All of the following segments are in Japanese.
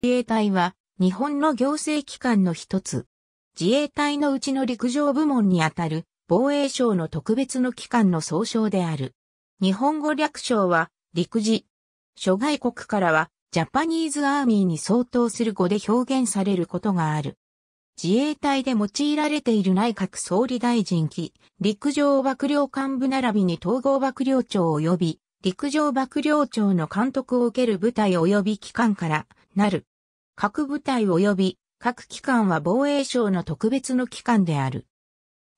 自衛隊は日本の行政機関の一つ。自衛隊のうちの陸上部門にあたる防衛省の特別の機関の総称である。日本語略称は陸自。諸外国からはジャパニーズアーミーに相当する語で表現されることがある。自衛隊で用いられている内閣総理大臣機、陸上幕僚幹部並びに統合幕僚長及び、陸上幕僚長の監督を受ける部隊及び機関からなる各部隊及び各機関は防衛省の特別の機関である。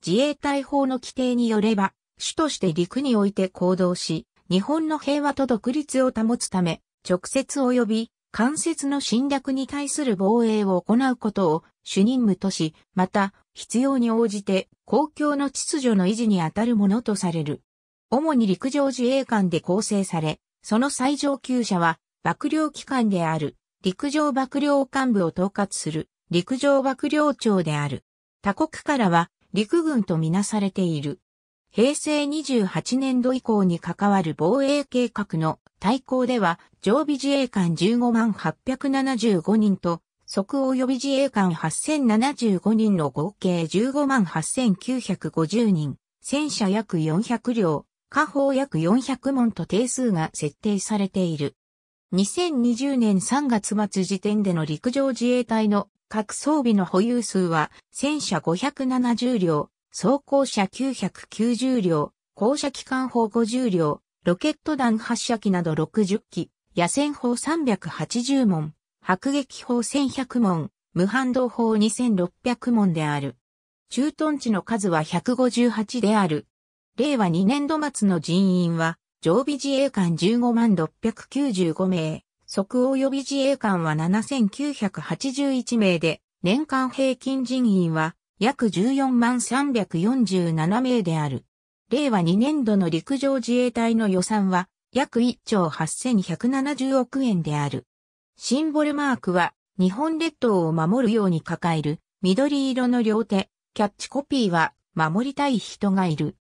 自衛隊法の規定によれば、主として陸において行動し、日本の平和と独立を保つため、直接及び間接の侵略に対する防衛を行うことを主任務とし、また必要に応じて公共の秩序の維持にあたるものとされる。主に陸上自衛官で構成され、その最上級者は幕僚機関である陸上幕僚幹部を統括する陸上幕僚長である。他国からは陸軍とみなされている。平成28年度以降に関わる防衛計画の対抗では常備自衛官15万875人と即応予備自衛官8075人の合計15万8950人、戦車約400両、火砲約400門と定数が設定されている。2020年3月末時点での陸上自衛隊の各装備の保有数は、戦車570両、装甲車990両、降車機関砲50両、ロケット弾発射機など60機、野戦砲380門、迫撃砲1100門、無反動砲2600門である。駐屯地の数は158である。令和2年度末の人員は常備自衛官15万695名、即応予備自衛官は7981名で、年間平均人員は約14万347名である。令和2年度の陸上自衛隊の予算は約1兆8170億円である。シンボルマークは日本列島を守るように抱える緑色の両手、キャッチコピーは守りたい人がいる。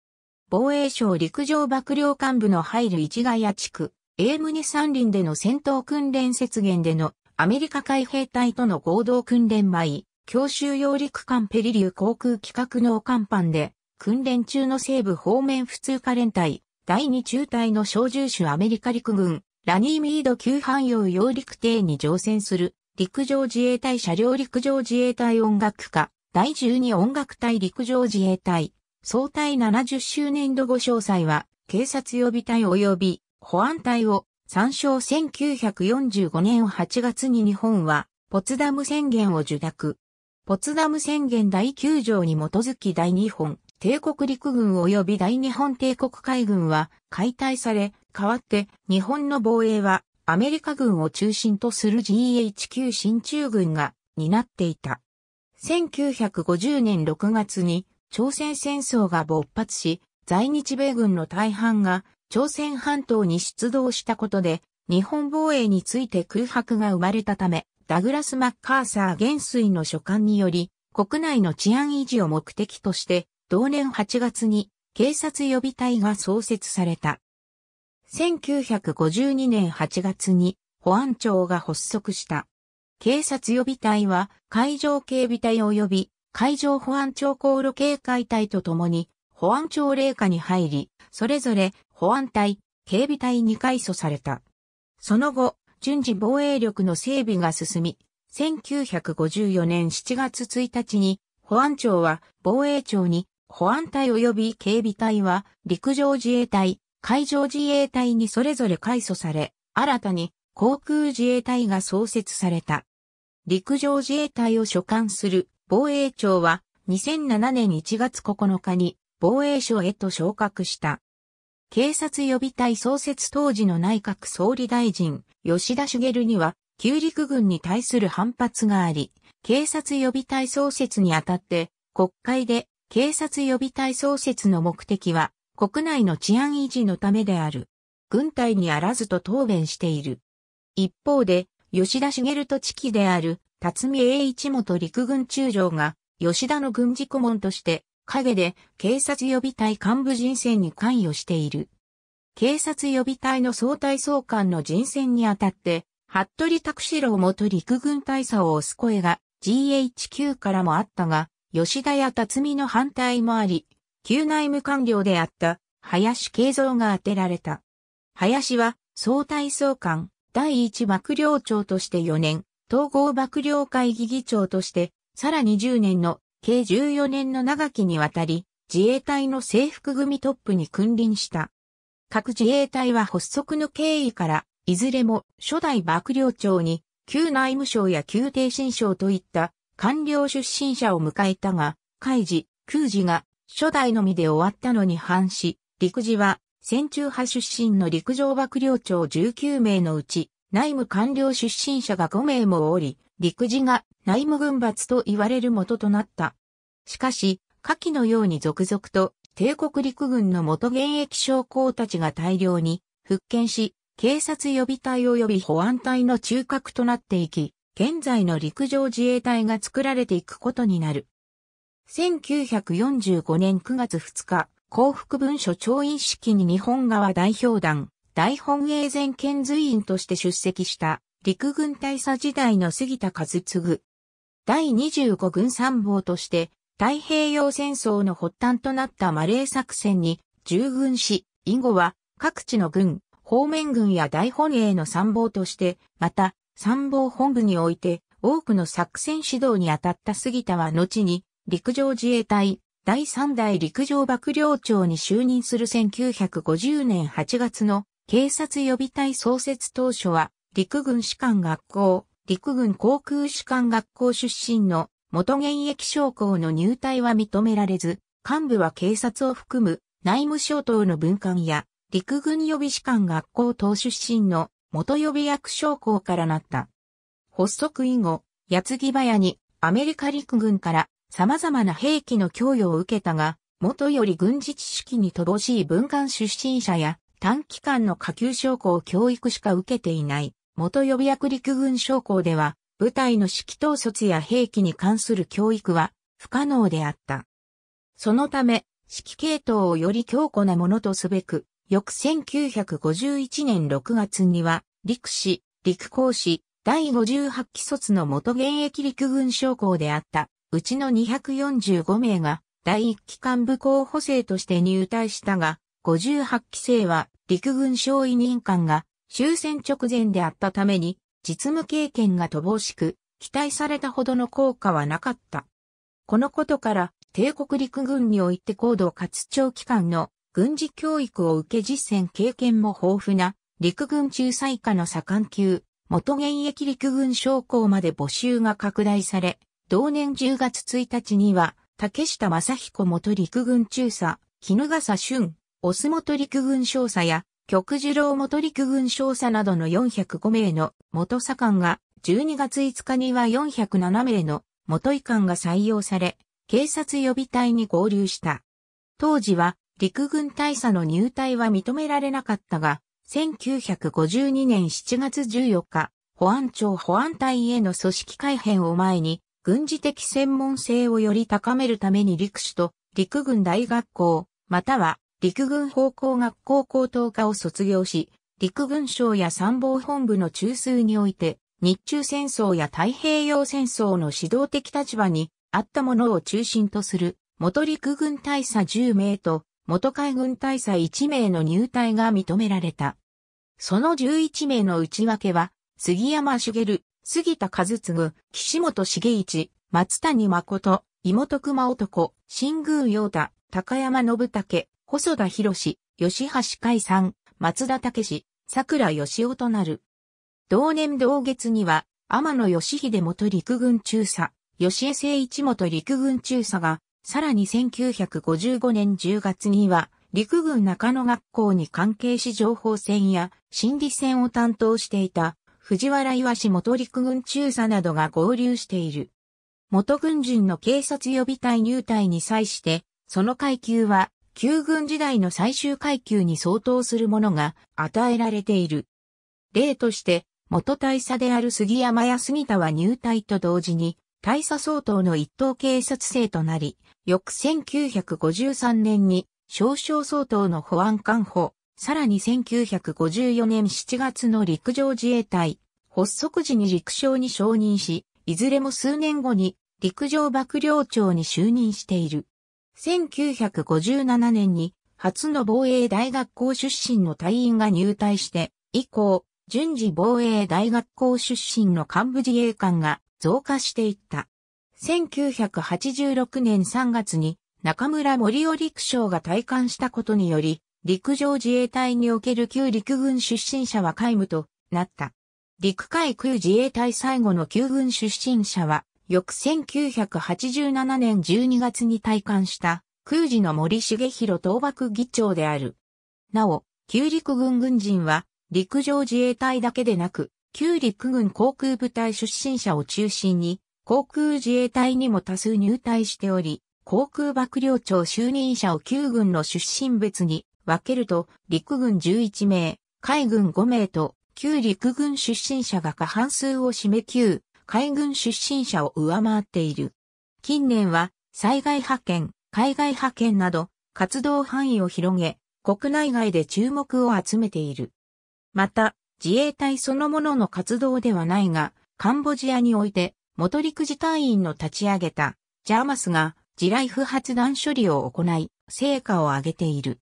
防衛省陸上幕僚幹部の入る市ヶ谷地区、英ムニ山林での戦闘訓練雪原でのアメリカ海兵隊との合同訓練前、教習用陸艦ペリリュー航空企画の艦班で、訓練中の西部方面普通科連隊、第二中隊の小銃手アメリカ陸軍、ラニーミード級汎用揚陸艇に乗船する、陸上自衛隊車両陸上自衛隊音楽家、第12音楽隊陸上自衛隊、総体70周年度後詳細は、警察予備隊及び保安隊を参照1945年8月に日本は、ポツダム宣言を受諾。ポツダム宣言第9条に基づき第日本帝国陸軍及び大日本帝国海軍は解体され、代わって日本の防衛はアメリカ軍を中心とする GHQ 新中軍が担っていた。1950年6月に朝鮮戦争が勃発し、在日米軍の大半が朝鮮半島に出動したことで、日本防衛について空白が生まれたため、ダグラス・マッカーサー元帥の書簡により、国内の治安維持を目的として、同年8月に警察予備隊が創設された。1952年8月に保安庁が発足した。警察予備隊は海上警備隊及び海上保安庁航路警戒隊とともに、保安庁霊下に入り、それぞれ保安隊、警備隊に改組された。その後、順次防衛力の整備が進み、1954年7月1日に、保安庁は防衛庁に、保安隊及び警備隊は陸上自衛隊、海上自衛隊にそれぞれ改組され、新たに航空自衛隊が創設された。陸上自衛隊を所管する防衛庁は2007年1月9日に防衛省へと昇格した。警察予備隊創設当時の内閣総理大臣、吉田茂には、旧陸軍に対する反発があり、警察予備隊創設にあたって、国会で警察予備隊創設の目的は、国内の治安維持のためである。軍隊にあらずと答弁している。一方で、吉田茂と地期である辰巳栄一元陸軍中将が、吉田の軍事顧問として、陰で警察予備隊幹部人選に関与している。警察予備隊の総隊総監の人選にあたって、服部拓志郎元陸軍大佐を推す声が GHQ からもあったが、吉田や辰巳の反対もあり、旧内務官僚であった林慶三が当てられた。林は総体総監第一幕僚長として4年、統合幕僚会議議長として、さらに10年の計14年の長きにわたり、自衛隊の制服組トップに君臨した。各自衛隊は発足の経緯から、いずれも初代幕僚長に、旧内務省や旧帝新省といった官僚出身者を迎えたが、海事、空事が初代のみで終わったのに反し、陸事は戦中派出身の陸上幕僚長19名のうち内務官僚出身者が5名もおり、陸自が内務軍閥と言われる元となった。しかし、下記のように続々と帝国陸軍の元現役将校たちが大量に復権し、警察予備隊及び保安隊の中核となっていき、現在の陸上自衛隊が作られていくことになる。1945年9月2日、幸福文書調印式に日本側代表団、大本営前遣隋員として出席した陸軍大佐時代の杉田和次。第25軍参謀として太平洋戦争の発端となったマレー作戦に従軍し、以後は各地の軍、方面軍や大本営の参謀として、また参謀本部において多くの作戦指導に当たった杉田は後に陸上自衛隊第3代陸上幕僚長に就任する1950年8月の警察予備隊創設当初は、陸軍士官学校、陸軍航空士官学校出身の元現役将校の入隊は認められず、幹部は警察を含む内務省等の文官や陸軍予備士官学校等出身の元予備役将校からなった。発足以後、矢継ぎ早にアメリカ陸軍から様々な兵器の供与を受けたが、元より軍事知識に乏しい文官出身者や短期間の下級将校教育しか受けていない、元予備役陸軍将校では、部隊の指揮統率や兵器に関する教育は不可能であった。そのため、指揮系統をより強固なものとすべく、翌1951年6月には、陸士、陸公士、第58期卒の元現役陸軍将校であった、うちの245名が、第1期幹部候補生として入隊したが、58期生は陸軍省委任官が終戦直前であったために実務経験が乏しく期待されたほどの効果はなかった。このことから帝国陸軍において高度かつ長期間の軍事教育を受け実践経験も豊富な陸軍中以下の左官級元現役陸軍将校まで募集が拡大され、同年10月1日には、竹下正彦元陸軍中佐、絹笠俊、オス元陸軍少佐や、極次郎元陸軍少佐などの405名の元佐官が、12月5日には407名の元医官が採用され、警察予備隊に合流した。当時は、陸軍大佐の入隊は認められなかったが、1952年7月14日、保安庁保安隊への組織改編を前に、軍事的専門性をより高めるために陸士と陸軍大学校、または陸軍方向学校高等科を卒業し、陸軍省や参謀本部の中枢において、日中戦争や太平洋戦争の指導的立場にあったものを中心とする、元陸軍大佐10名と、元海軍大佐1名の入隊が認められた。その11名の内訳は、杉山茂、杉田和次、岸本茂一、松谷誠、妹熊男、新宮陽太、高山信武、細田博士、吉橋海さん、松田武史、桜義夫となる。同年同月には、天野義秀元陸軍中佐、吉江誠一元陸軍中佐が、さらに1955年10月には、陸軍中野学校に関係し情報戦や心理戦を担当していた藤原岩氏元陸軍中佐などが合流している。元軍人の警察予備隊入隊に際して、その階級は旧軍時代の最終階級に相当するものが与えられている。例として、元大佐である杉山や杉田は入隊と同時に、大佐相当の一等警察生となり、翌1953年に少々相当の保安官補、さらに1954年7月の陸上自衛隊、発足時に陸将に承認し、いずれも数年後に陸上幕僚長に就任している。1957年に初の防衛大学校出身の隊員が入隊して、以降、順次防衛大学校出身の幹部自衛官が増加していった。1986年3月に中村森尾陸将が退官したことにより、陸上自衛隊における旧陸軍出身者は皆無となった。陸海空自衛隊最後の旧軍出身者は翌1987年12月に退官した空時の森重弘倒幕議長である。なお、旧陸軍軍人は陸上自衛隊だけでなく、旧陸軍航空部隊出身者を中心に、航空自衛隊にも多数入隊しており、航空幕僚長就任者を旧軍の出身別に分けると、陸軍11名、海軍5名と、旧陸軍出身者が過半数を占め旧海軍出身者を上回っている。近年は災害派遣、海外派遣など活動範囲を広げ、国内外で注目を集めている。また、自衛隊そのものの活動ではないが、カンボジアにおいて、元陸自隊員の立ち上げた、ジャーマスが、地雷不発弾処理を行い、成果を上げている。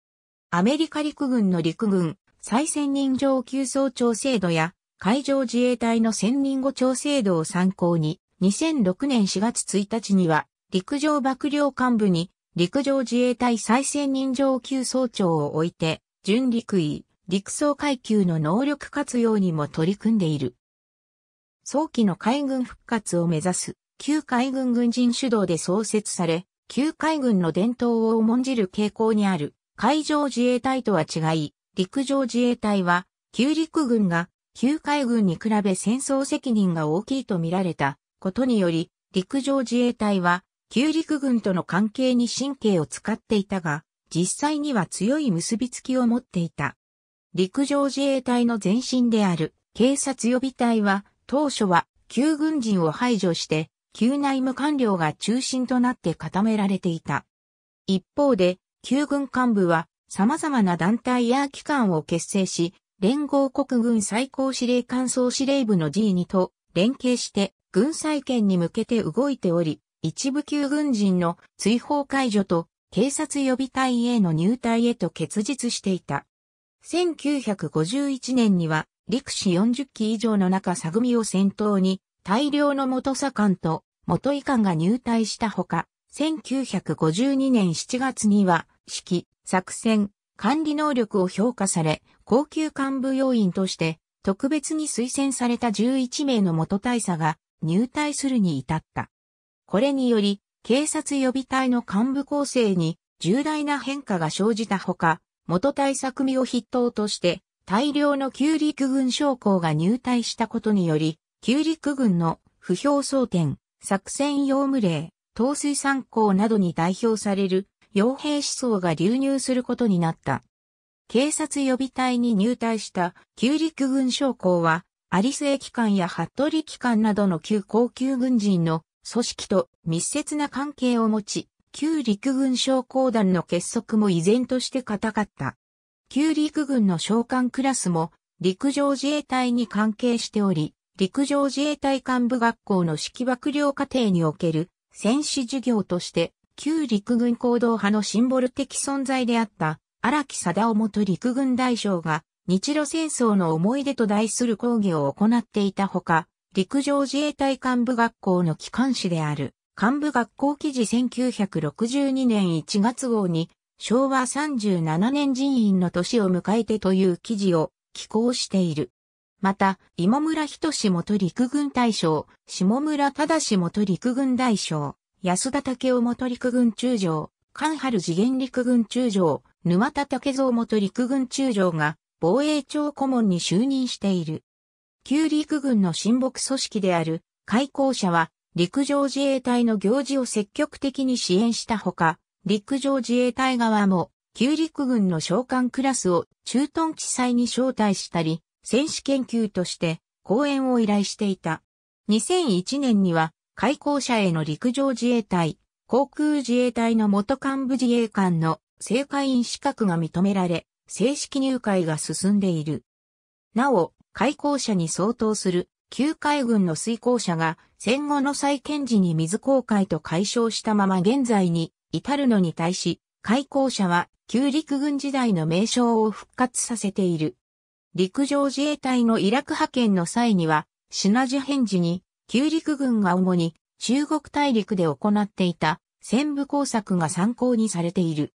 アメリカ陸軍の陸軍、再選任上級総長制度や、海上自衛隊の専任後調制度を参考に、2006年4月1日には、陸上幕僚幹部に、陸上自衛隊再選任上級総長を置いて、準陸尉、陸総階級の能力活用にも取り組んでいる。早期の海軍復活を目指す、旧海軍軍人主導で創設され、旧海軍の伝統を重んじる傾向にある、海上自衛隊とは違い、陸上自衛隊は、旧陸軍が旧海軍に比べ戦争責任が大きいと見られたことにより、陸上自衛隊は旧陸軍との関係に神経を使っていたが、実際には強い結びつきを持っていた。陸上自衛隊の前身である警察予備隊は当初は旧軍人を排除して旧内務官僚が中心となって固められていた。一方で旧軍幹部は様々な団体や機関を結成し連合国軍最高司令官総司令部の G2 と連携して軍再建に向けて動いており、一部級軍人の追放解除と警察予備隊への入隊へと結実していた。1951年には陸士40機以上の中佐組を先頭に大量の元左官と元遺官が入隊したほか、1952年7月には指揮、作戦、管理能力を評価され、高級幹部要員として、特別に推薦された11名の元大佐が入隊するに至った。これにより、警察予備隊の幹部構成に重大な変化が生じたほか、元大佐組を筆頭として、大量の旧陸軍将校が入隊したことにより、旧陸軍の不評争点、作戦用務令、統水参考などに代表される傭兵思想が流入することになった。警察予備隊に入隊した旧陸軍将校は、アリス駅間や服部機関などの旧高級軍人の組織と密接な関係を持ち、旧陸軍将校団の結束も依然として固かった。旧陸軍の将官クラスも陸上自衛隊に関係しており、陸上自衛隊幹部学校の指揮幕僚課程における戦士授業として、旧陸軍行動派のシンボル的存在であった荒木貞夫元陸軍大将が日露戦争の思い出と題する講義を行っていたほか、陸上自衛隊幹部学校の機関誌である幹部学校記事1962年1月号に昭和37年人員の年を迎えてという記事を寄稿している。また、今村志元陸軍大将、下村忠元陸軍大将、安田武雄元陸軍中将、関春次元陸軍中将、沼田武蔵元陸軍中将が防衛庁顧問に就任している。旧陸軍の親睦組織である開校者は陸上自衛隊の行事を積極的に支援したほか、陸上自衛隊側も旧陸軍の召喚クラスを駐屯地裁に招待したり、戦士研究として講演を依頼していた。2001年には開校者への陸上自衛隊航空自衛隊の元幹部自衛官の正会員資格が認められ、正式入会が進んでいる。なお、開港者に相当する旧海軍の遂行者が戦後の再建時に水航海と解消したまま現在に至るのに対し、開港者は旧陸軍時代の名称を復活させている。陸上自衛隊のイラク派遣の際には、シナジ返事に、旧陸軍が主に中国大陸で行っていた戦部工作が参考にされている。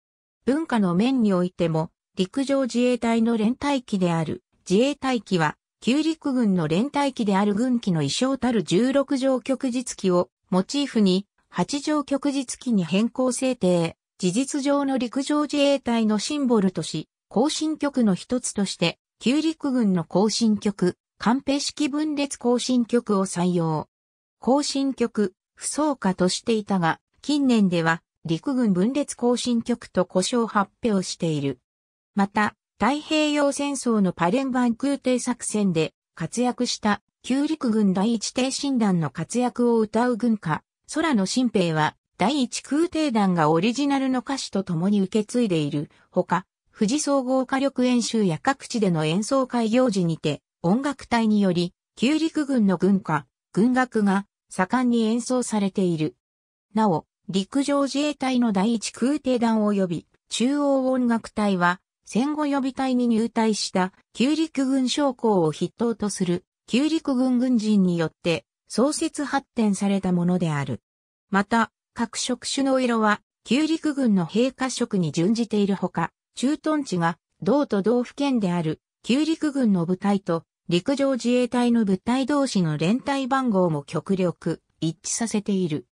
文化の面においても、陸上自衛隊の連隊機である自衛隊機は、旧陸軍の連隊機である軍機の衣装たる16条旭日機をモチーフに8条旭日機に変更制定。事実上の陸上自衛隊のシンボルとし、行進局の一つとして、旧陸軍の行進局、官兵式分裂行進局を採用。行進局、不走化としていたが、近年では陸軍分裂行進局と呼称発表している。また、太平洋戦争のパレンバン空挺作戦で活躍した旧陸軍第一挺診団の活躍を歌う軍歌、空の新兵は第一空挺団がオリジナルの歌詞と共に受け継いでいるほか、富士総合火力演習や各地での演奏会行事にて音楽隊により、旧陸軍の軍歌、軍楽が盛んに演奏されている。なお、陸上自衛隊の第一空挺団及び中央音楽隊は戦後予備隊に入隊した旧陸軍将校を筆頭とする旧陸軍軍人によって創設発展されたものである。また、各職種の色は旧陸軍の兵科職に準じているほか、駐屯地が道と道府県である旧陸軍の部隊と陸上自衛隊の物体同士の連帯番号も極力一致させている。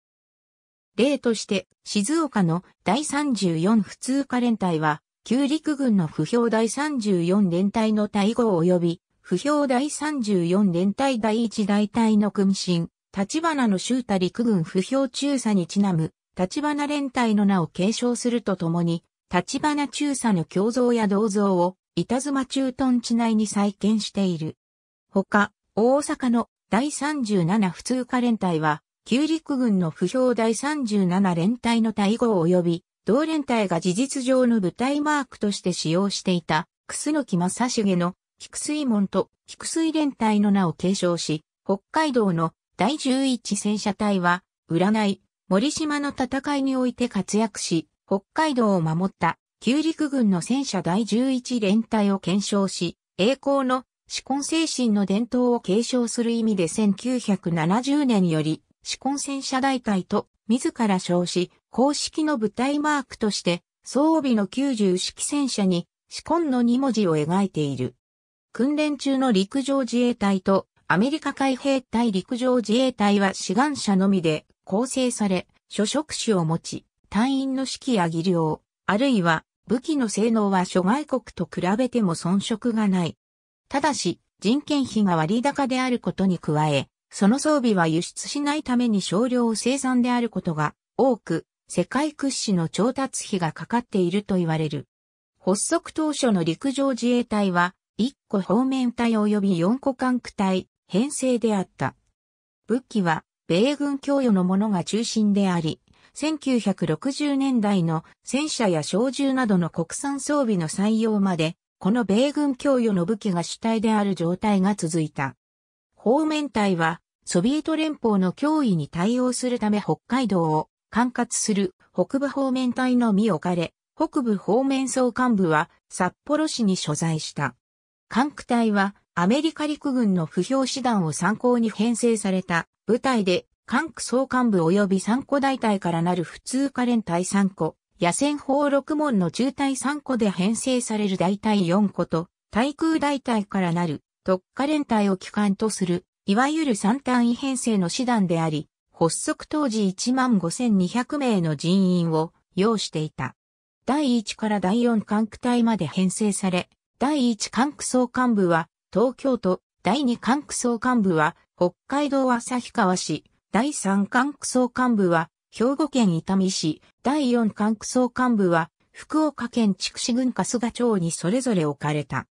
例として、静岡の第34普通科連隊は、旧陸軍の不評第34連隊の隊号及び、不評第34連隊第1大隊の組進、立花の集。太陸軍不評中佐にちなむ、立花連隊の名を継承するとともに、立花中佐の胸像や銅像を、板妻駐屯地内に再建している。ほか、大阪の第37普通科連隊は、旧陸軍の不評第37連隊の対号及び、同連隊が事実上の部隊マークとして使用していた、楠木正重の、菊水門と菊水連隊の名を継承し、北海道の第11戦車隊は、占い、森島の戦いにおいて活躍し、北海道を守った、旧陸軍の戦車第11連隊を検証し、栄光の至根精神の伝統を継承する意味で1970年より、至根戦車大隊と自ら称し、公式の舞台マークとして、装備の90式戦車に、至根の2文字を描いている。訓練中の陸上自衛隊とアメリカ海兵隊陸上自衛隊は志願者のみで構成され、諸職種を持ち、隊員の指揮や技量、あるいは武器の性能は諸外国と比べても遜色がない。ただし、人件費が割高であることに加え、その装備は輸出しないために少量生産であることが多く、世界屈指の調達費がかかっていると言われる。発足当初の陸上自衛隊は、1個方面隊及び4個艦区隊、編成であった。武器は、米軍供与のものが中心であり、1960年代の戦車や小銃などの国産装備の採用までこの米軍供与の武器が主体である状態が続いた。方面隊は、ソビエト連邦の脅威に対応するため北海道を管轄する北部方面隊のみ置かれ、北部方面総幹部は札幌市に所在した。管区隊はアメリカ陸軍の不評師団を参考に編成された部隊で管区総幹部及び参個大隊からなる普通科連隊参個、野戦砲6門の中隊3個で編成される大隊4個と、対空大隊からなる特化連隊を機関とする、いわゆる3単位編成の師団であり、発足当時15,200名の人員を要していた。第1から第4管区隊まで編成され、第1管区総幹部は東京都、第2管区総幹部は北海道旭川市、第3管区総幹部は兵庫県伊丹市第四管区総幹部は福岡県筑紫郡春日町にそれぞれ置かれた。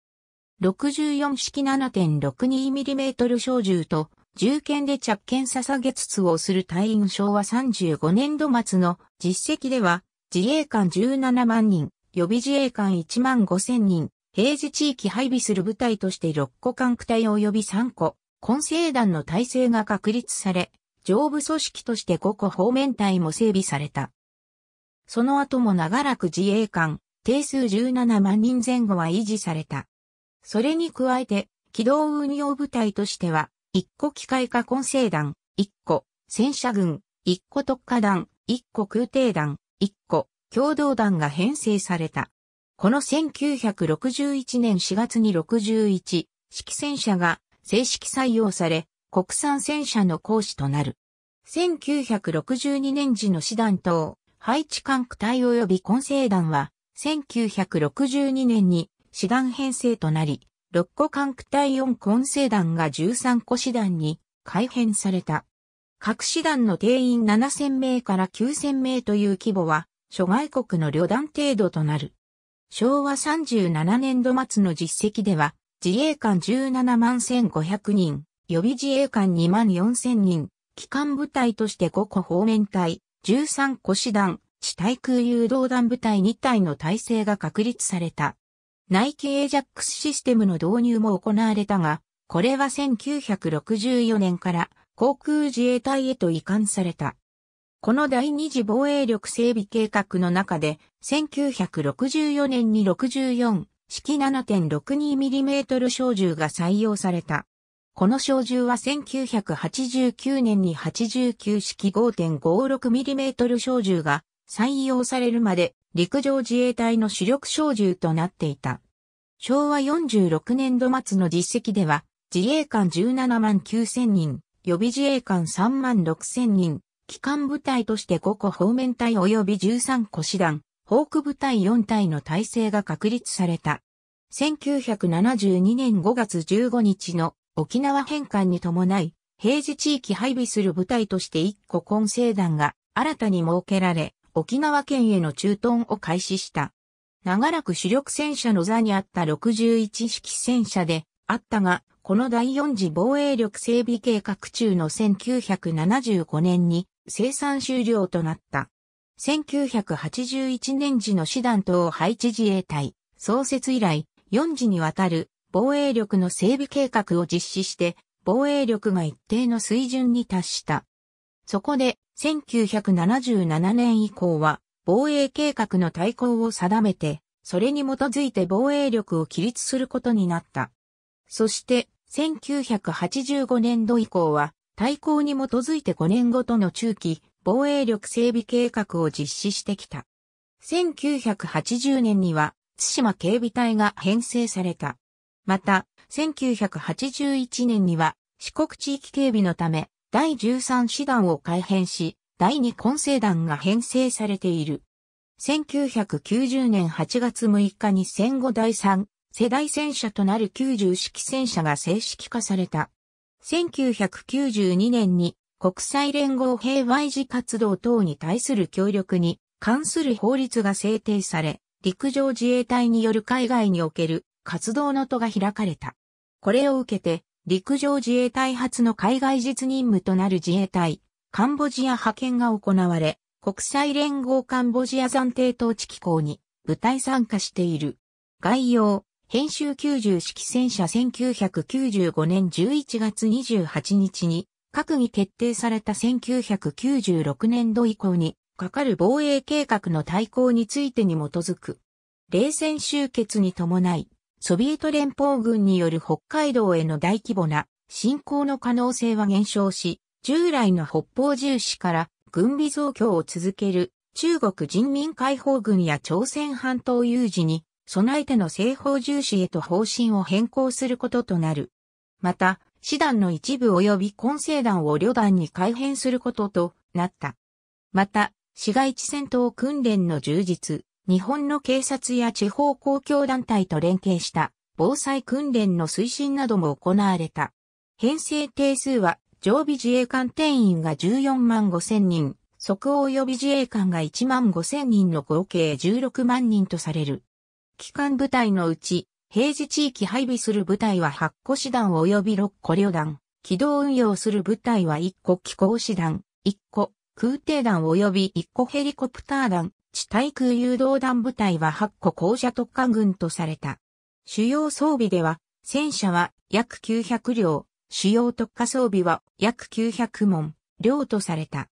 64式 7.62mm 小銃と銃剣で着剣捧げつつをする隊員昭和35年度末の実績では自衛官17万人、予備自衛官1万5千人、平時地域配備する部隊として6個管区隊及び3個、混成団の体制が確立され、上部組織として5個方面隊も整備された。その後も長らく自衛官、定数17万人前後は維持された。それに加えて、機動運用部隊としては、1個機械化混成団、1個、戦車軍、1個特化団、1個空挺団、1個、共同団が編成された。この1961年4月に61、式戦車が正式採用され、国産戦車の講師となる。1962年時の師団等、配置管区隊及び混成団は、1962年に師団編成となり、6個管区隊4混成団が13個師団に改編された。各師団の定員7000名から9000名という規模は、諸外国の旅団程度となる。昭和37年度末の実績では、自衛官17万1500人、予備自衛官2万4000人、機関部隊として5個方面隊、13個師団、地対空誘導弾部隊2体の体制が確立された。ナイキエージャックスシステムの導入も行われたが、これは1964年から航空自衛隊へと移管された。この第二次防衛力整備計画の中で、1964年に64式 7.62mm 小銃が採用された。この小銃は1989年に89式 5.56mm 小銃が採用されるまで陸上自衛隊の主力小銃となっていた。昭和46年度末の実績では自衛官17万9000人、予備自衛官3万6000人、機関部隊として5個方面隊及び13個師団、ホーク部隊4隊の体制が確立された。1972年5月15日の沖縄返還に伴い、平時地域配備する部隊として一個混成団が新たに設けられ、沖縄県への駐屯を開始した。長らく主力戦車の座にあった61式戦車であったが、この第4次防衛力整備計画中の1975年に生産終了となった。1981年時の師団等配置自衛隊創設以来、4次にわたる防衛力の整備計画を実施して、防衛力が一定の水準に達した。そこで、1977年以降は、防衛計画の大綱を定めて、それに基づいて防衛力を起立することになった。そして、1985年度以降は、大綱に基づいて5年ごとの中期、防衛力整備計画を実施してきた。1980年には、津島警備隊が編成された。また、1981年には四国地域警備のため第13師団を改編し、第2混成団が編成されている。1990年8月6日に戦後第3世代戦車となる90式戦車が正式化された。1992年に国際連合平和維持活動等に対する協力に関する法律が制定され、陸上自衛隊による海外における活動の都が開かれた。これを受けて、陸上自衛隊初の海外実任務となる自衛隊、カンボジア派遣が行われ、国際連合カンボジア暫定統治機構に部隊参加している。概要、編集90式戦車1995年11月28日に閣議決定された1996年度以降にかかる防衛計画の対抗についてに基づく。冷戦終結に伴い、ソビエト連邦軍による北海道への大規模な侵攻の可能性は減少し、従来の北方重視から軍備増強を続ける中国人民解放軍や朝鮮半島有事に備えての西方重視へと方針を変更することとなる。また、師団の一部及び混成団を旅団に改変することとなった。また、市街地戦闘訓練の充実、日本の警察や地方公共団体と連携した防災訓練の推進なども行われた。編成定数は常備自衛官定員が14万5千人、即応予備自衛官が1万5千人の合計16万人とされる。機関部隊のうち、平時地域配備する部隊は8個師団及び6個旅団、機動運用する部隊は1個機構師団、1個空挺団及び1個ヘリコプター団、地対空誘導弾部隊は8個校舎特化軍とされた。主要装備では、戦車は約900両、主要特化装備は約900門、両とされた。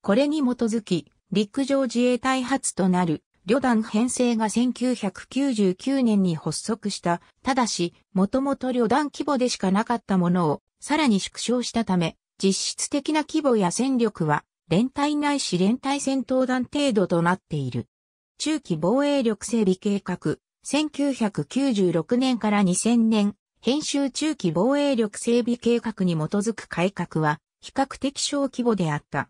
これに基づき、陸上自衛隊発となる旅団編成が1999年に発足した、ただし、もともと旅団規模でしかなかったものを、さらに縮小したため、実質的な規模や戦力は連隊ないし連隊戦闘団程度となっている。中期防衛力整備計画、1996年から2000年、編集中期防衛力整備計画に基づく改革は、比較的小規模であった。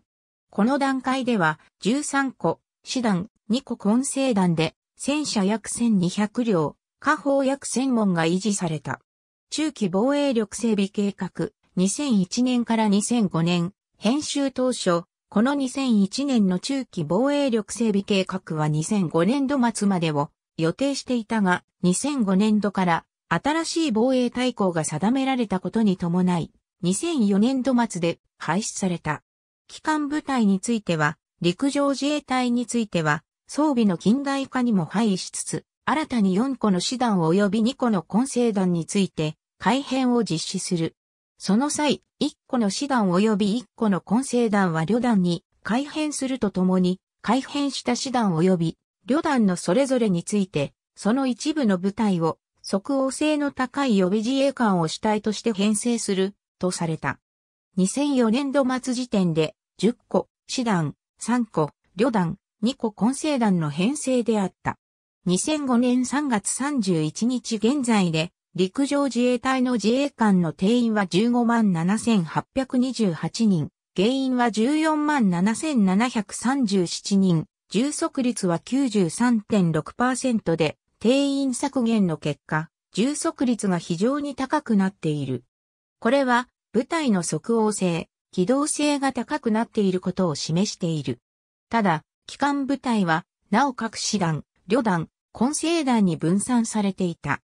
この段階では、13個、師団、2個混成団で、戦車約1200両、火砲約1000門が維持された。中期防衛力整備計画、2001年から2005年、編集当初、この2001年の中期防衛力整備計画は2005年度末までを予定していたが、2005年度から新しい防衛大綱が定められたことに伴い、2004年度末で廃止された。機関部隊については、陸上自衛隊については、装備の近代化にも配慮しつつ、新たに4個の師団及び2個の混成団について、改編を実施する。その際、一個の師団及び一個の混成団は旅団に改変するとともに、改変した師団及び旅団のそれぞれについて、その一部の部隊を即応性の高い予備自衛官を主体として編成するとされた。2004年度末時点で10個、師団、3個、旅団、2個混成団の編成であった。2005年3月31日現在で陸上自衛隊の自衛官の定員は15万7828人、原因は14万7737人、充足率は93.6%で、定員削減の結果、充足率が非常に高くなっている。これは、部隊の即応性、機動性が高くなっていることを示している。ただ、機関部隊は、なお各師団、旅団、混成団に分散されていた。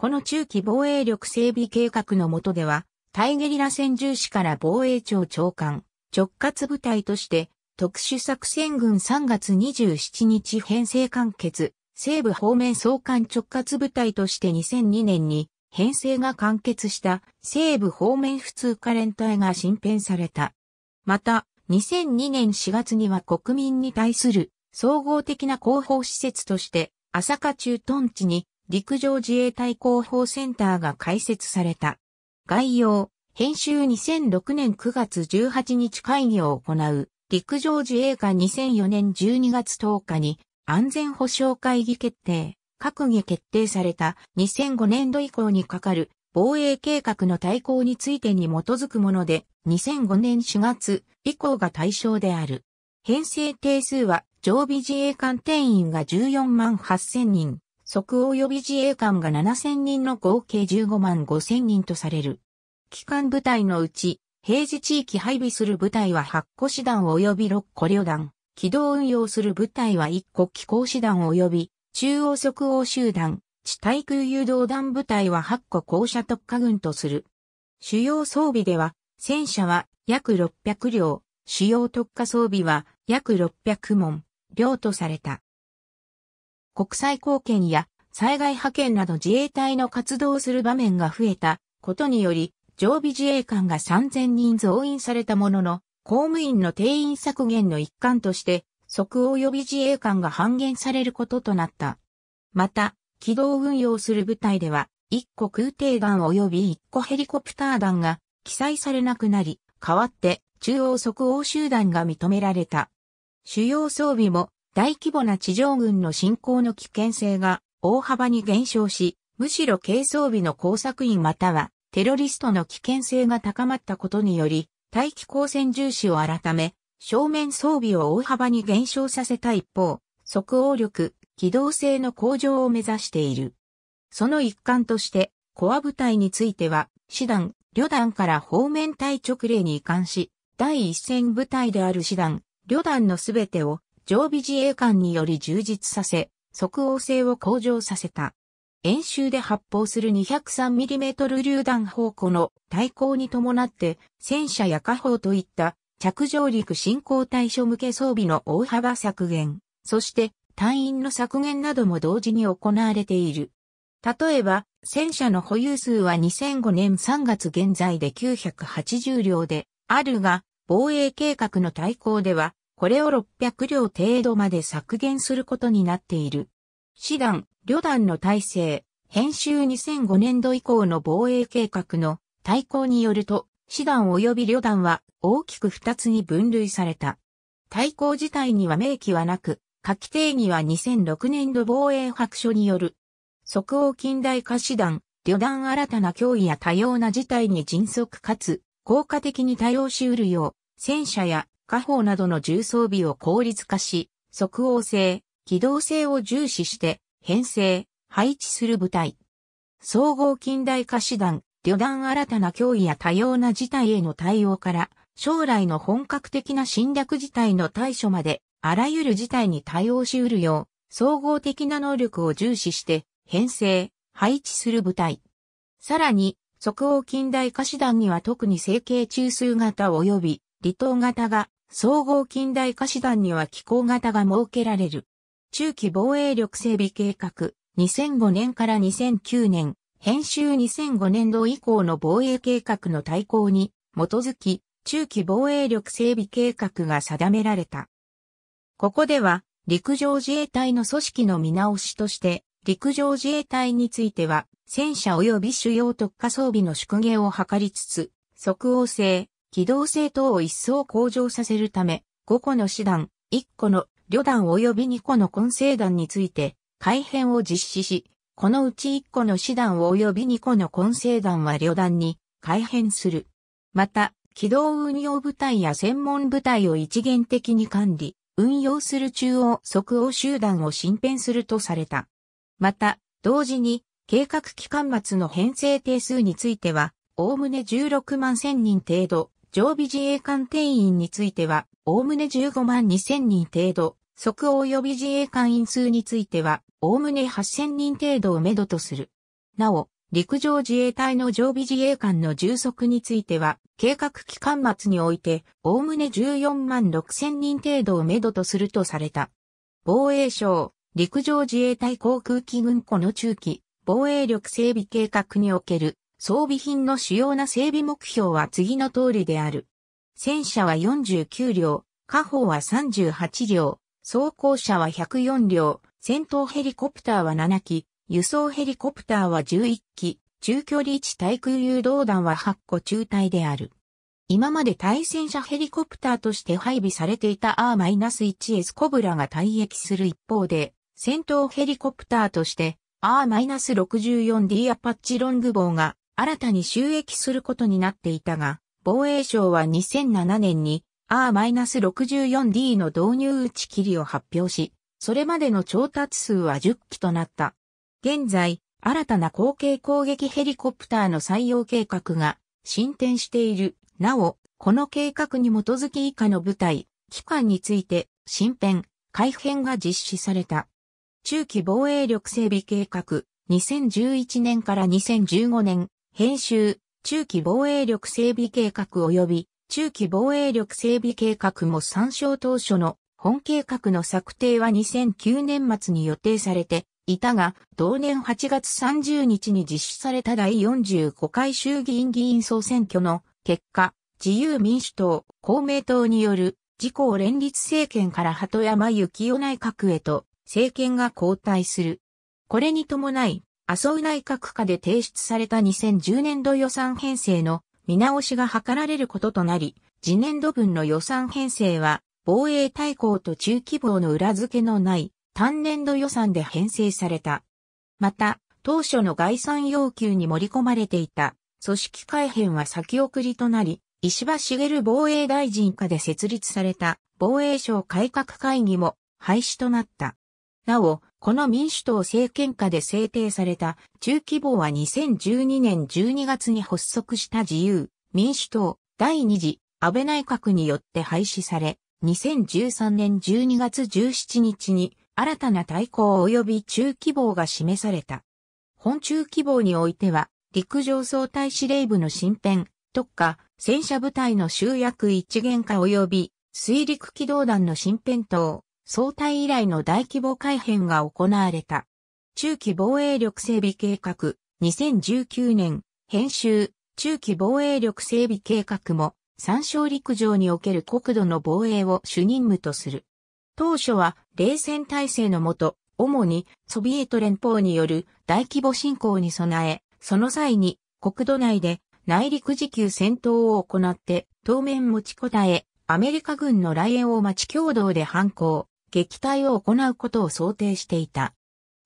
この中期防衛力整備計画の下では、対ゲリラ戦重視から防衛庁長官、直轄部隊として、特殊作戦軍3月27日編成完結、西部方面総監直轄部隊として2002年に編成が完結した西部方面普通科連隊が新編された。また、2002年4月には国民に対する総合的な広報施設として、朝霞駐屯地に陸上自衛隊広報センターが開設された。概要、編集2006年9月18日会議を行う、陸上自衛官2004年12月10日に安全保障会議決定、閣議決定された2005年度以降にかかる防衛計画の対抗についてに基づくもので、2005年4月以降が対象である。編成定数は常備自衛官定員が14万8000人、即応予備自衛官が7000人の合計15万5000人とされる。機関部隊のうち、平時地域配備する部隊は8個師団及び6個旅団、機動運用する部隊は1個機構師団及び中央即応集団、地対空誘導弾部隊は8個校舎特化軍とする。主要装備では、戦車は約600両、主要特化装備は約600門、両とされた。国際貢献や災害派遣など自衛隊の活動する場面が増えたことにより、常備自衛官が3000人増員されたものの、公務員の定員削減の一環として、即応予備自衛官が半減されることとなった。また、機動運用する部隊では、1個空挺弾及び1個ヘリコプター弾が記載されなくなり、代わって中央即応集団が認められた。主要装備も大規模な地上軍の侵攻の危険性が大幅に減少し、むしろ軽装備の工作員またはテロリストの危険性が高まったことにより、大気光線重視を改め、正面装備を大幅に減少させた一方、即応力、機動性の向上を目指している。その一環として、コア部隊については、師団、旅団から方面隊直令に移管し、第一線部隊である師団、旅団のすべてを常備自衛官により充実させ、即応性を向上させた。演習で発砲する 203mm 榴弾砲庫の対抗に伴って戦車や火砲といった着上陸進行対処向け装備の大幅削減、そして隊員の削減なども同時に行われている。例えば、戦車の保有数は2005年3月現在で980両であるが、防衛計画の対抗ではこれを600両程度まで削減することになっている。師団、旅団の体制、編集2005年度以降の防衛計画の対抗によると、師団及び旅団は大きく2つに分類された。対抗自体には明記はなく、下季定義は2006年度防衛白書による。即応近代化師団、旅団新たな脅威や多様な事態に迅速かつ効果的に対応し得るよう、戦車や火砲などの重装備を効率化し、即応性、機動性を重視して、編成、配置する部隊。総合近代化師団、旅団新たな脅威や多様な事態への対応から、将来の本格的な侵略事態の対処まで、あらゆる事態に対応し得るよう、総合的な能力を重視して、編成、配置する部隊。さらに、即応近代化師団には特に成形中枢型及び離島型が総合近代化師団には機構型が設けられる。中期防衛力整備計画、2005年から2009年、編集2005年度以降の防衛計画の大綱に基づき、中期防衛力整備計画が定められた。ここでは、陸上自衛隊の組織の見直しとして、陸上自衛隊については、戦車及び主要特化装備の縮減を図りつつ、即応性、機動性等を一層向上させるため、5個の師団、1個の旅団及び2個の混成団について、改編を実施し、このうち1個の師団及び2個の混成団は旅団に改編する。また、機動運用部隊や専門部隊を一元的に管理、運用する中央即応集団を新編するとされた。また、同時に、計画期間末の編成定数については、おおむね16万1000人程度、常備自衛官定員については、おおむね15万2000人程度、即応予備自衛官員数については、おおむね8000人程度をめどとする。なお、陸上自衛隊の常備自衛官の充足については、計画期間末において、おおむね14万6000人程度をめどとするとされた。防衛省、陸上自衛隊航空機軍庫の中期、防衛力整備計画における装備品の主要な整備目標は次の通りである。戦車は49両、火砲は38両、装甲車は104両、戦闘ヘリコプターは7機、輸送ヘリコプターは11機、中距離地対空誘導弾は8個中隊である。今まで対戦車ヘリコプターとして配備されていた R-1S コブラが退役する一方で、戦闘ヘリコプターとして R-64D アパッチロングボウが新たに収益することになっていたが、防衛省は2007年に R-64D の導入打ち切りを発表し、それまでの調達数は10機となった。現在、新たな後継攻撃ヘリコプターの採用計画が進展している。なお、この計画に基づき以下の部隊、機関について、新編、改編が実施された。中期防衛力整備計画、2011年から2015年、編集、中期防衛力整備計画及び中期防衛力整備計画も参照当初の本計画の策定は2009年末に予定されていたが、同年8月30日に実施された第45回衆議院議員総選挙の結果、自由民主党、公明党による自公連立政権から鳩山幸夫内閣へと政権が交代する。これに伴い、麻生内閣下で提出された2010年度予算編成の見直しが図られることとなり、次年度分の予算編成は、防衛大綱と中規模の裏付けのない単年度予算で編成された。また、当初の概算要求に盛り込まれていた組織改編は先送りとなり、石破茂防衛大臣下で設立された防衛省改革会議も廃止となった。なお、この民主党政権下で制定された中規模は2012年12月に発足した自由、民主党第2次安倍内閣によって廃止され、2013年12月17日に新たな対抗及び中規模が示された。本中規模においては、陸上総隊司令部の新編、特化、戦車部隊の集約一元化及び水陸機動団の新編等、総体以来の大規模改編が行われた。中期防衛力整備計画、2019年、編集、中期防衛力整備計画も、参照陸上における国土の防衛を主任務とする。当初は、冷戦体制のもと、主にソビエト連邦による大規模侵攻に備え、その際に国土内で内陸自給戦闘を行って当面持ちこたえ、アメリカ軍の来園を待ち共同で反抗。撃退を行うことを想定していた。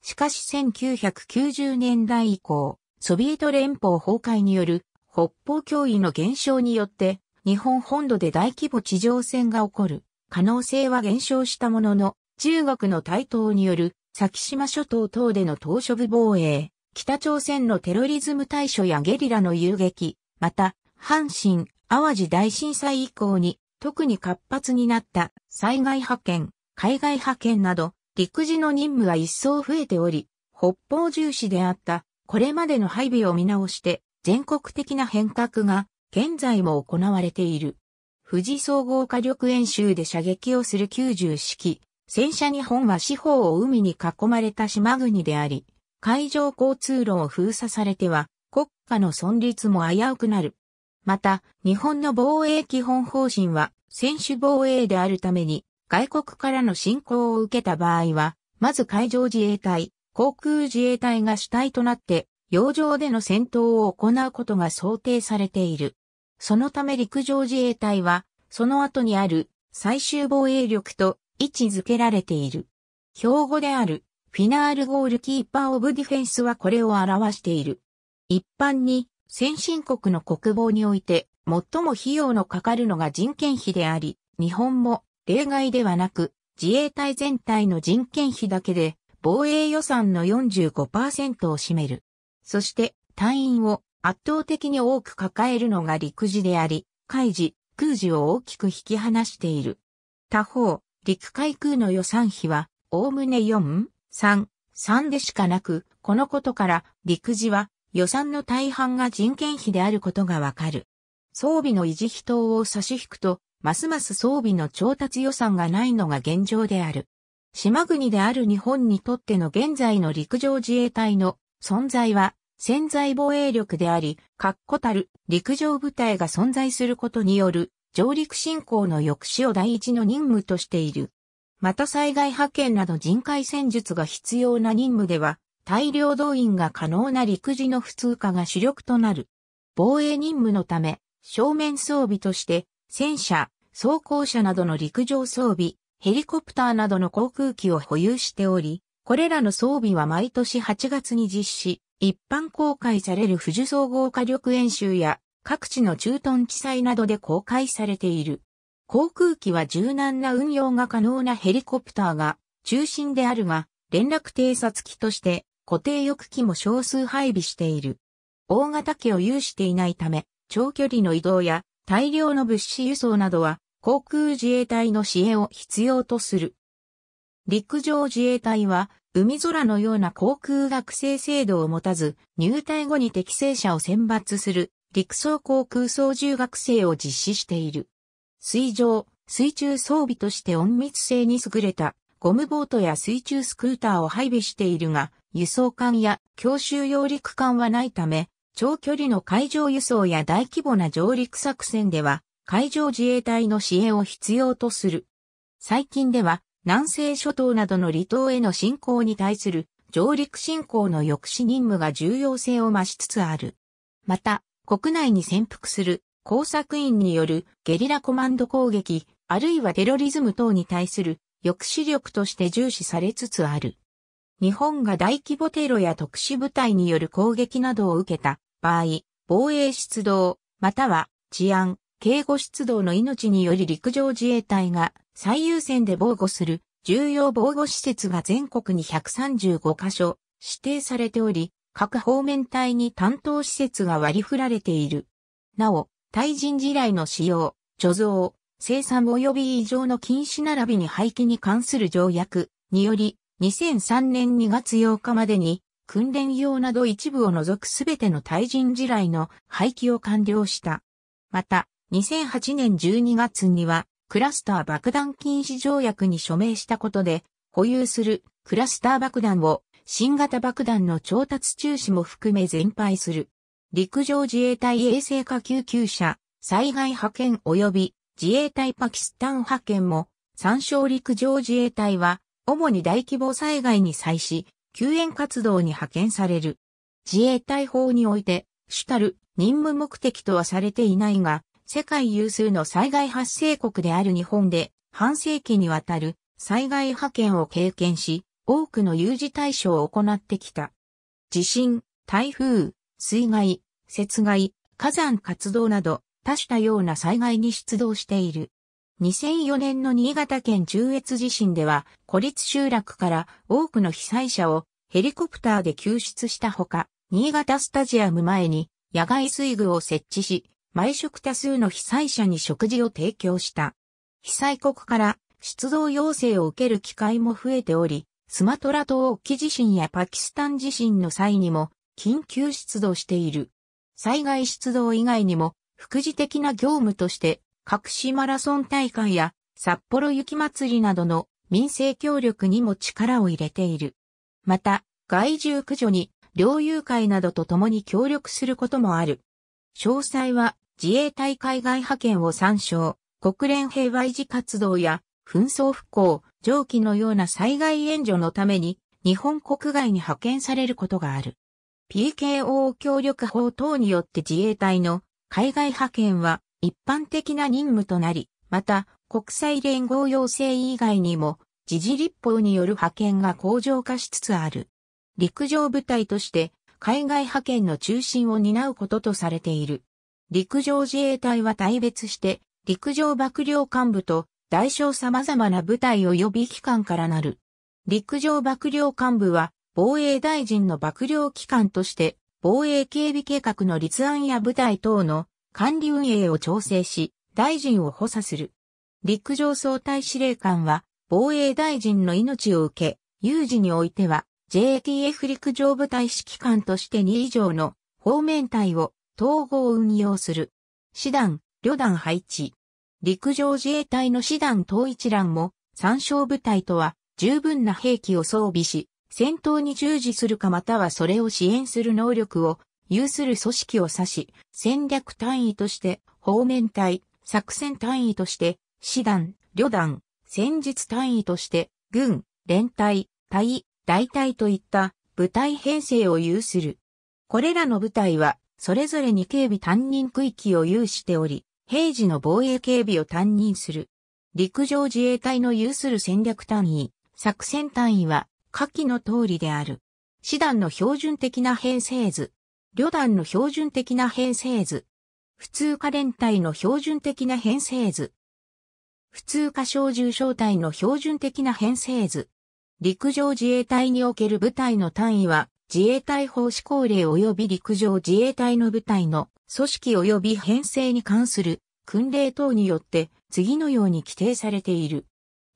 しかし1990年代以降、ソビエト連邦崩壊による北方脅威の減少によって、日本本土で大規模地上戦が起こる可能性は減少したものの、中国の台頭による先島諸島等での島嶼部防衛、北朝鮮のテロリズム対処やゲリラの遊撃、また、阪神、淡路大震災以降に特に活発になった災害派遣、海外派遣など、陸自の任務が一層増えており、北方重視であったこれまでの配備を見直して全国的な変革が現在も行われている。富士総合火力演習で射撃をする90式。戦車日本は四方を海に囲まれた島国であり、海上交通路を封鎖されては国家の存立も危うくなる。また、日本の防衛基本方針は、専守防衛であるために、外国からの侵攻を受けた場合は、まず海上自衛隊、航空自衛隊が主体となって、洋上での戦闘を行うことが想定されている。そのため陸上自衛隊は、その後にある最終防衛力と位置づけられている。標語である、フィナールゴールキーパーオブディフェンスはこれを表している。一般に、先進国の国防において、最も費用のかかるのが人件費であり、日本も例外ではなく、自衛隊全体の人件費だけで、防衛予算の45%を占める。そして、隊員を圧倒的に多く抱えるのが陸自であり、海自、空自を大きく引き離している。他方、陸海空の予算費は、おおむね4、3、3でしかなく、このことから陸自は予算の大半が人件費であることがわかる。装備の維持費等を差し引くと、ますます装備の調達予算がないのが現状である。島国である日本にとっての現在の陸上自衛隊の存在は潜在防衛力であり、確固たる陸上部隊が存在することによる上陸侵攻の抑止を第一の任務としている。また災害派遣など人海戦術が必要な任務では、大量動員が可能な陸自の普通化が主力となる。防衛任務のため、正面装備として、戦車、装甲車などの陸上装備、ヘリコプターなどの航空機を保有しており、これらの装備は毎年8月に実施、一般公開される富士総合火力演習や各地の駐屯地裁などで公開されている。航空機は柔軟な運用が可能なヘリコプターが中心であるが、連絡偵察機として固定翼機も少数配備している。大型機を有していないため、長距離の移動や大量の物資輸送などは航空自衛隊の支援を必要とする。陸上自衛隊は、海空のような航空学生制度を持たず、入隊後に適正者を選抜する、陸装航空操縦学生を実施している。水上、水中装備として隠密性に優れた、ゴムボートや水中スクーターを配備しているが、輸送艦や教習揚陸艦はないため、長距離の海上輸送や大規模な上陸作戦では海上自衛隊の支援を必要とする。最近では、南西諸島などの離島への侵攻に対する上陸侵攻の抑止任務が重要性を増しつつある。また、国内に潜伏する工作員によるゲリラコマンド攻撃、あるいはテロリズム等に対する抑止力として重視されつつある。日本が大規模テロや特殊部隊による攻撃などを受けた場合、防衛出動、または治安、警護出動の命により陸上自衛隊が最優先で防護する重要防護施設が全国に135カ所指定されており、各方面隊に担当施設が割り振られている。なお、対人地雷の使用、貯蔵、生産及び異常の禁止並びに廃棄に関する条約により、2003年2月8日までに、訓練用など一部を除くすべての対人地雷の廃棄を完了した。また、2008年12月には、クラスター爆弾禁止条約に署名したことで、保有するクラスター爆弾を新型爆弾の調達中止も含め全廃する。陸上自衛隊衛星化救急車、災害派遣及び自衛隊パキスタン派遣も、参照陸上自衛隊は、主に大規模災害に際し、救援活動に派遣される。自衛隊法において、主たる任務目的とはされていないが、世界有数の災害発生国である日本で、半世紀にわたる災害派遣を経験し、多くの有事対象を行ってきた。地震、台風、水害、雪害、火山活動など、多種多様な災害に出動している。2004年の新潟県中越地震では、孤立集落から多くの被災者をヘリコプターで救出したほか、新潟スタジアム前に野外水具を設置し、毎食多数の被災者に食事を提供した。被災国から出動要請を受ける機会も増えており、スマトラ島沖地震やパキスタン地震の際にも緊急出動している。災害出動以外にも副次的な業務として各市マラソン大会や札幌雪まつりなどの民生協力にも力を入れている。また、害獣駆除に猟友会などと共に協力することもある。詳細は自衛隊海外派遣を参照、国連平和維持活動や紛争復興、上記のような災害援助のために日本国外に派遣されることがある。PKO 協力法等によって自衛隊の海外派遣は一般的な任務となり、また国際連合要請以外にも時事立法による派遣が向上化しつつある。陸上部隊として海外派遣の中心を担うこととされている。陸上自衛隊は大別して、陸上幕僚幹部と大小様々な部隊及び機関からなる。陸上幕僚幹部は、防衛大臣の幕僚機関として、防衛警備計画の立案や部隊等の管理運営を調整し、大臣を補佐する。陸上総隊司令官は、防衛大臣の命を受け、有事においては、JTF 陸上部隊指揮官として2以上の方面隊を統合運用する。師団、旅団配置。陸上自衛隊の師団統一欄も、参照部隊とは、十分な兵器を装備し、戦闘に従事するかまたはそれを支援する能力を有する組織を指し、戦略単位として、方面隊、作戦単位として、師団、旅団、戦術単位として、軍、連隊、隊、大隊といった部隊編成を有する。これらの部隊はそれぞれに警備担任区域を有しており、平時の防衛警備を担任する。陸上自衛隊の有する戦略単位、作戦単位は、下記の通りである。師団の標準的な編成図。旅団の標準的な編成図。普通科連隊の標準的な編成図。普通科小銃小隊の標準的な編成図。陸上自衛隊における部隊の単位は、自衛隊法施行令及び陸上自衛隊の部隊の組織及び編成に関する訓令等によって次のように規定されている。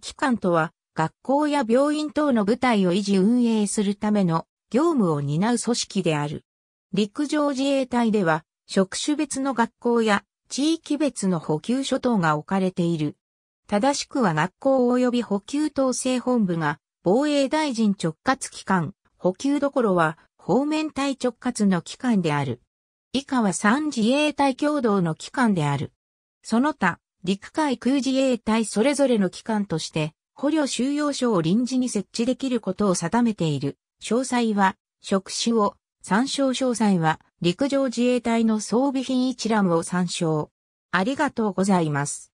機関とは学校や病院等の部隊を維持運営するための業務を担う組織である。陸上自衛隊では職種別の学校や地域別の補給所等が置かれている。正しくは学校及び補給統制本部が防衛大臣直轄機関補給どころは方面隊直轄の機関である。以下は三自衛隊共同の機関である。その他、陸海空自衛隊それぞれの機関として、捕虜収容所を臨時に設置できることを定めている。詳細は、職種を、参照詳細は、陸上自衛隊の装備品一覧を参照。ありがとうございます。